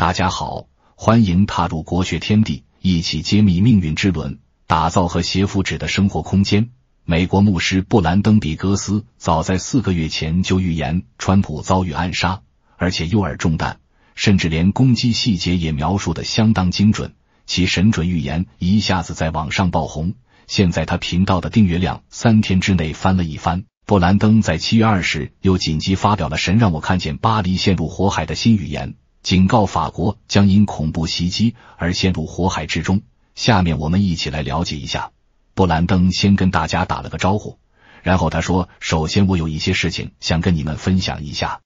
大家好，欢迎踏入国学天地，一起揭秘命运之轮，打造和谐福祉的生活空间。美国牧师布兰登比格斯早在四个月前就预言川普遭遇暗杀，而且诱饵中弹，甚至连攻击细节也描述的相当精准。其神准预言一下子在网上爆红，现在他频道的订阅量三天之内翻了一番。布兰登在七月二十又紧急发表了“神让我看见巴黎陷入火海”的新语言。警告法国将因恐怖袭击而陷入火海之中。下面我们一起来了解一下。布兰登先跟大家打了个招呼，然后他说：“首先，我有一些事情想跟你们分享一下。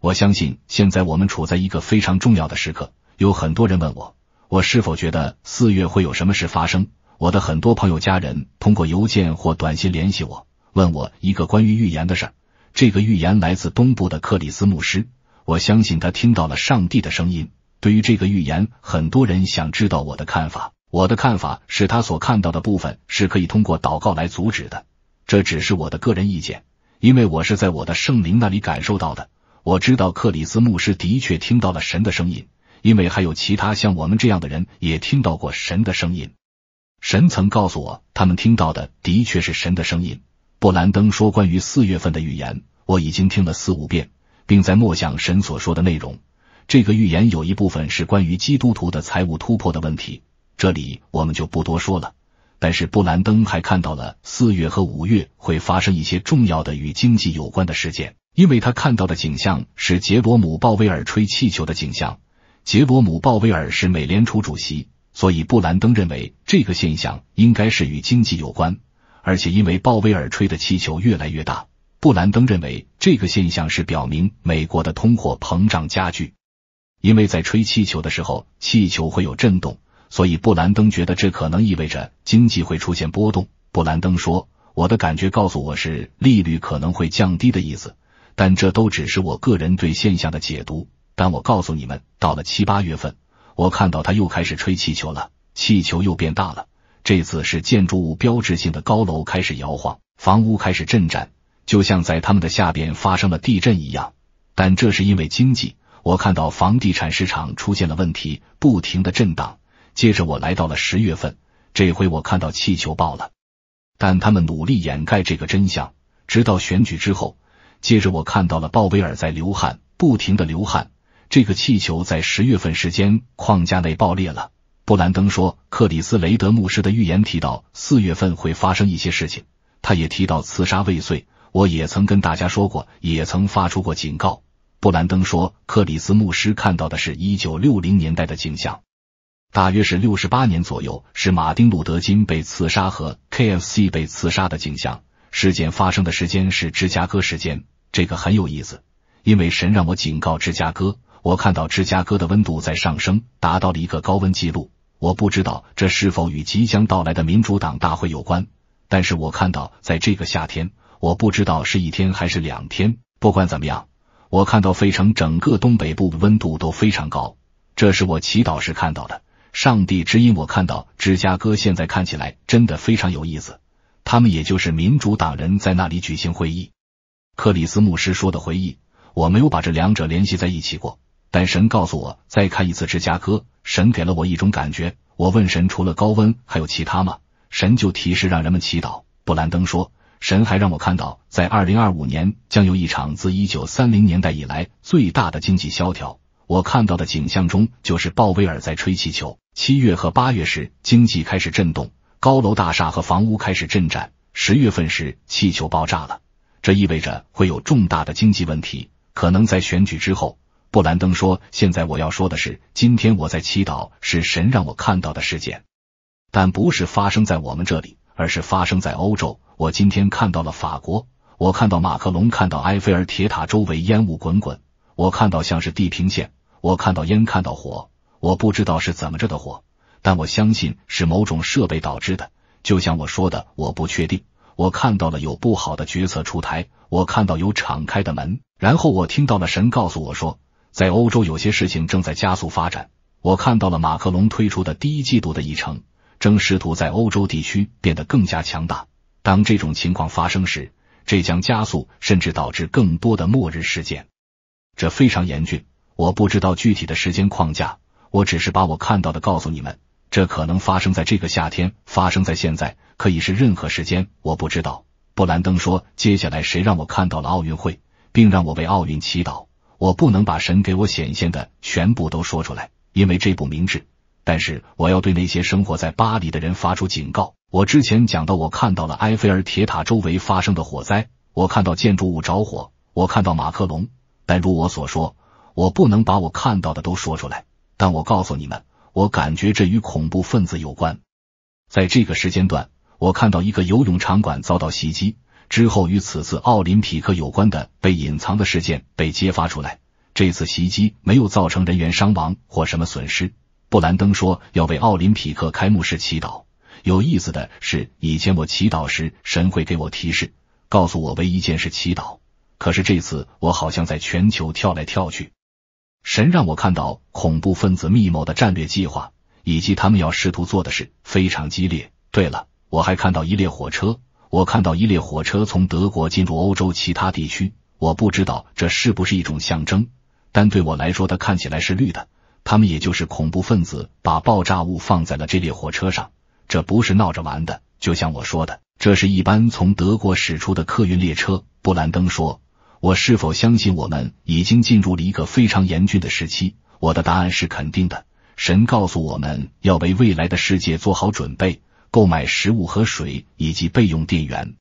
我相信现在我们处在一个非常重要的时刻。有很多人问我，我是否觉得四月会有什么事发生？我的很多朋友、家人通过邮件或短信联系我，问我一个关于预言的事。这个预言来自东部的克里斯牧师。”我相信他听到了上帝的声音。对于这个预言，很多人想知道我的看法。我的看法是他所看到的部分是可以通过祷告来阻止的。这只是我的个人意见，因为我是在我的圣灵那里感受到的。我知道克里斯牧师的确听到了神的声音，因为还有其他像我们这样的人也听到过神的声音。神曾告诉我，他们听到的的确是神的声音。布兰登说，关于四月份的预言，我已经听了四五遍。并在默想神所说的内容。这个预言有一部分是关于基督徒的财务突破的问题，这里我们就不多说了。但是布兰登还看到了四月和五月会发生一些重要的与经济有关的事件，因为他看到的景象是杰罗姆·鲍威尔吹气球的景象。杰罗姆·鲍威尔是美联储主席，所以布兰登认为这个现象应该是与经济有关，而且因为鲍威尔吹的气球越来越大。布兰登认为，这个现象是表明美国的通货膨胀加剧，因为在吹气球的时候，气球会有震动，所以布兰登觉得这可能意味着经济会出现波动。布兰登说：“我的感觉告诉我是利率可能会降低的意思，但这都只是我个人对现象的解读。”但我告诉你们，到了七八月份，我看到他又开始吹气球了，气球又变大了，这次是建筑物标志性的高楼开始摇晃，房屋开始震颤。就像在他们的下边发生了地震一样，但这是因为经济。我看到房地产市场出现了问题，不停的震荡。接着我来到了十月份，这回我看到气球爆了。但他们努力掩盖这个真相，直到选举之后。接着我看到了鲍威尔在流汗，不停的流汗。这个气球在十月份时间框架内爆裂了。布兰登说，克里斯雷德牧师的预言提到四月份会发生一些事情，他也提到刺杀未遂。我也曾跟大家说过，也曾发出过警告。布兰登说，克里斯牧师看到的是一九六零年代的景象，大约是六十八年左右，是马丁·路德·金被刺杀和 KFC 被刺杀的景象。事件发生的时间是芝加哥时间，这个很有意思，因为神让我警告芝加哥。我看到芝加哥的温度在上升，达到了一个高温记录。我不知道这是否与即将到来的民主党大会有关，但是我看到在这个夏天。我不知道是一天还是两天。不管怎么样，我看到费城整个东北部的温度都非常高，这是我祈祷时看到的。上帝指引我看到芝加哥，现在看起来真的非常有意思。他们也就是民主党人在那里举行会议。克里斯牧师说的回忆，我没有把这两者联系在一起过。但神告诉我再看一次芝加哥，神给了我一种感觉。我问神除了高温还有其他吗？神就提示让人们祈祷。布兰登说。神还让我看到，在二零二五年将有一场自一九三零年代以来最大的经济萧条。我看到的景象中，就是鲍威尔在吹气球。七月和八月时，经济开始震动，高楼大厦和房屋开始震颤。十月份时，气球爆炸了，这意味着会有重大的经济问题，可能在选举之后。布兰登说：“现在我要说的是，今天我在祈祷，是神让我看到的事件，但不是发生在我们这里。”而是发生在欧洲。我今天看到了法国，我看到马克龙，看到埃菲尔铁塔周围烟雾滚滚，我看到像是地平线，我看到烟，看到火，我不知道是怎么着的火，但我相信是某种设备导致的。就像我说的，我不确定。我看到了有不好的决策出台，我看到有敞开的门，然后我听到了神告诉我说，在欧洲有些事情正在加速发展。我看到了马克龙推出的第一季度的议程。正试图在欧洲地区变得更加强大。当这种情况发生时，这将加速甚至导致更多的末日事件。这非常严峻。我不知道具体的时间框架，我只是把我看到的告诉你们。这可能发生在这个夏天，发生在现在，可以是任何时间。我不知道。布兰登说：“接下来谁让我看到了奥运会，并让我为奥运祈祷？我不能把神给我显现的全部都说出来，因为这不明智。”但是，我要对那些生活在巴黎的人发出警告。我之前讲到，我看到了埃菲尔铁塔周围发生的火灾，我看到建筑物着火，我看到马克龙。但如我所说，我不能把我看到的都说出来。但我告诉你们，我感觉这与恐怖分子有关。在这个时间段，我看到一个游泳场馆遭到袭击，之后与此次奥林匹克有关的被隐藏的事件被揭发出来。这次袭击没有造成人员伤亡或什么损失。布兰登说要为奥林匹克开幕式祈祷。有意思的是，以前我祈祷时，神会给我提示，告诉我唯一件事——祈祷。可是这次，我好像在全球跳来跳去。神让我看到恐怖分子密谋的战略计划，以及他们要试图做的事，非常激烈。对了，我还看到一列火车。我看到一列火车从德国进入欧洲其他地区。我不知道这是不是一种象征，但对我来说，它看起来是绿的。他们也就是恐怖分子把爆炸物放在了这列火车上，这不是闹着玩的。就像我说的，这是一班从德国驶出的客运列车。布兰登说：“我是否相信我们已经进入了一个非常严峻的时期？”我的答案是肯定的。神告诉我们要为未来的世界做好准备，购买食物和水以及备用电源。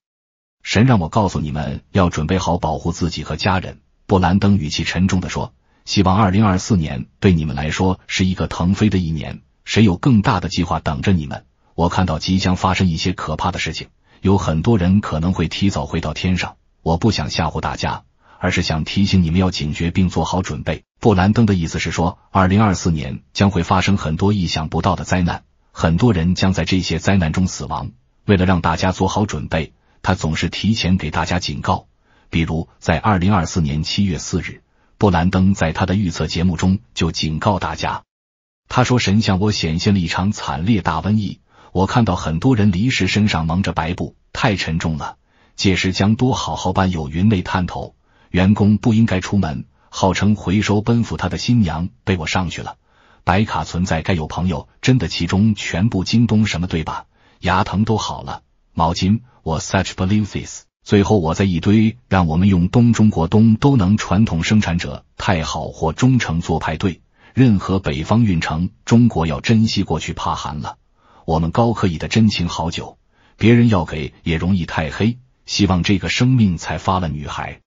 神让我告诉你们要准备好保护自己和家人。”布兰登语气沉重的说。希望二零二四年对你们来说是一个腾飞的一年。谁有更大的计划等着你们？我看到即将发生一些可怕的事情，有很多人可能会提早回到天上。我不想吓唬大家，而是想提醒你们要警觉并做好准备。布兰登的意思是说，二零二四年将会发生很多意想不到的灾难，很多人将在这些灾难中死亡。为了让大家做好准备，他总是提前给大家警告，比如在二零二四年七月四日。布兰登在他的预测节目中就警告大家，他说：“神像我显现了一场惨烈大瘟疫，我看到很多人离世，身上蒙着白布，太沉重了。届时将多好好伴有云内探头，员工不应该出门。号称回收奔赴他的新娘被我上去了，白卡存在该有朋友，真的其中全部京东什么对吧？牙疼都好了，毛巾我 such beliefs。”最后我在一堆让我们用东中国东都能传统生产者太好或忠诚做派对，任何北方运城中国要珍惜过去怕寒了，我们高可以的真情好酒，别人要给也容易太黑，希望这个生命才发了女孩，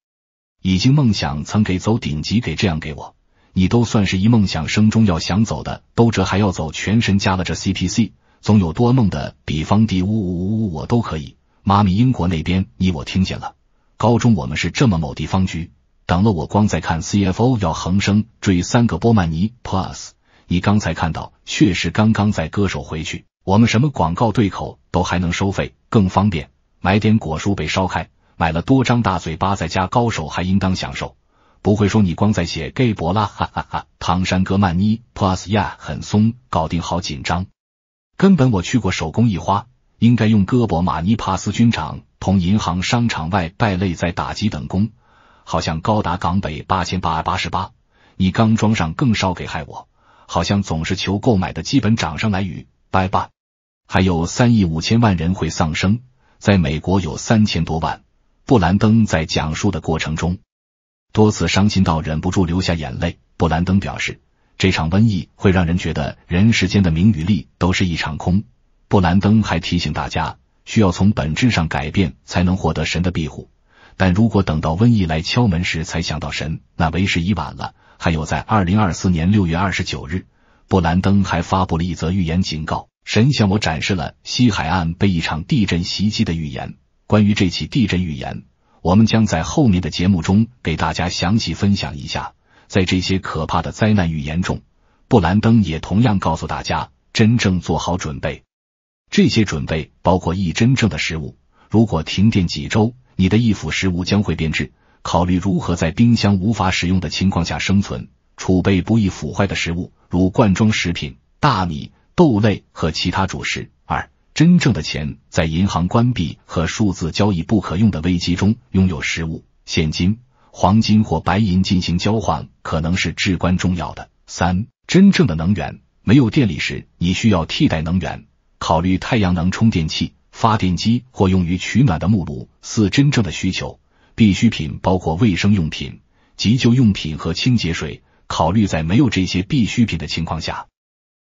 已经梦想曾给走顶级给这样给我，你都算是一梦想生中要想走的都这还要走全神加了这 CPC 总有多梦的比方第五五五五我都可以。妈咪，英国那边你我听见了。高中我们是这么某地方局等了我光在看 CFO 要恒生追三个波曼尼 Plus。你刚才看到确实刚刚在割手回去。我们什么广告对口都还能收费，更方便买点果蔬被烧开。买了多张大嘴巴在家高手还应当享受。不会说你光在写 gay 博啦哈哈哈。唐山哥曼尼 Plus Yeah 很松搞定，好紧张。根本我去过手工艺花。应该用胳膊。马尼帕斯军长同银行、商场外败类在打击等功，好像高达港北八千八百八十八。你刚装上更少给害我，好像总是求购买的基本涨上来。语，拜拜。还有三亿五千万人会丧生，在美国有三千多万。布兰登在讲述的过程中，多次伤心到忍不住流下眼泪。布兰登表示，这场瘟疫会让人觉得人世间的名与利都是一场空。布兰登还提醒大家，需要从本质上改变，才能获得神的庇护。但如果等到瘟疫来敲门时才想到神，那为时已晚了。还有，在二零二四年六月二十九日，布兰登还发布了一则预言警告：神向我展示了西海岸被一场地震袭击的预言。关于这起地震预言，我们将在后面的节目中给大家详细分享一下。在这些可怕的灾难预言中，布兰登也同样告诉大家，真正做好准备。这些准备包括一真正的食物。如果停电几周，你的易腐食物将会变质。考虑如何在冰箱无法使用的情况下生存。储备不易腐坏的食物，如罐装食品、大米、豆类和其他主食。二、真正的钱在银行关闭和数字交易不可用的危机中，拥有食物、现金、黄金或白银进行交换可能是至关重要的。三、真正的能源。没有电力时，你需要替代能源。考虑太阳能充电器、发电机或用于取暖的木炉，四、真正的需求必需品包括卫生用品、急救用品和清洁水。考虑在没有这些必需品的情况下，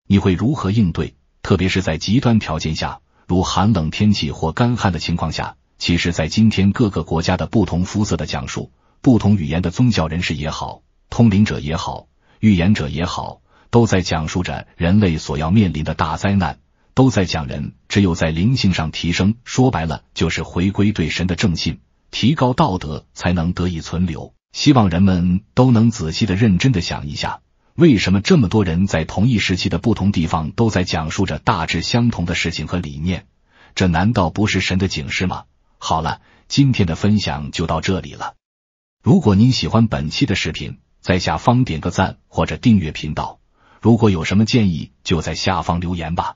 你会如何应对？特别是在极端条件下，如寒冷天气或干旱的情况下。其实，在今天各个国家的不同肤色的讲述、不同语言的宗教人士也好、通灵者也好、预言者也好，都在讲述着人类所要面临的大灾难。都在讲人，只有在灵性上提升，说白了就是回归对神的正信，提高道德才能得以存留。希望人们都能仔细的、认真的想一下，为什么这么多人在同一时期的不同地方都在讲述着大致相同的事情和理念？这难道不是神的警示吗？好了，今天的分享就到这里了。如果您喜欢本期的视频，在下方点个赞或者订阅频道。如果有什么建议，就在下方留言吧。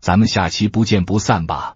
咱们下期不见不散吧。